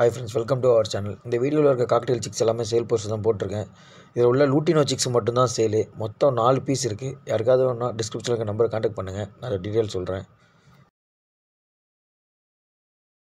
hi friends welcome to our channel இந்த வீடியோவில் இருக்க காக்டெயில் சிக்ஸ் எல்லாமே சேல் போஸ்ட் தான் போட்டிருக்கேன் இதில் உள்ள லூட்டினோ சிக்ஸ் மட்டும்தான் சேலு மொத்தம் நாலு பீஸ் இருக்குது யாருக்காவது ஒன்றா டிஸ்கிரிப்ஷனில் இருக்க நம்பரை காண்டாக்ட் பண்ணுங்கள் நான் டீட்டெயில் சொல்கிறேன்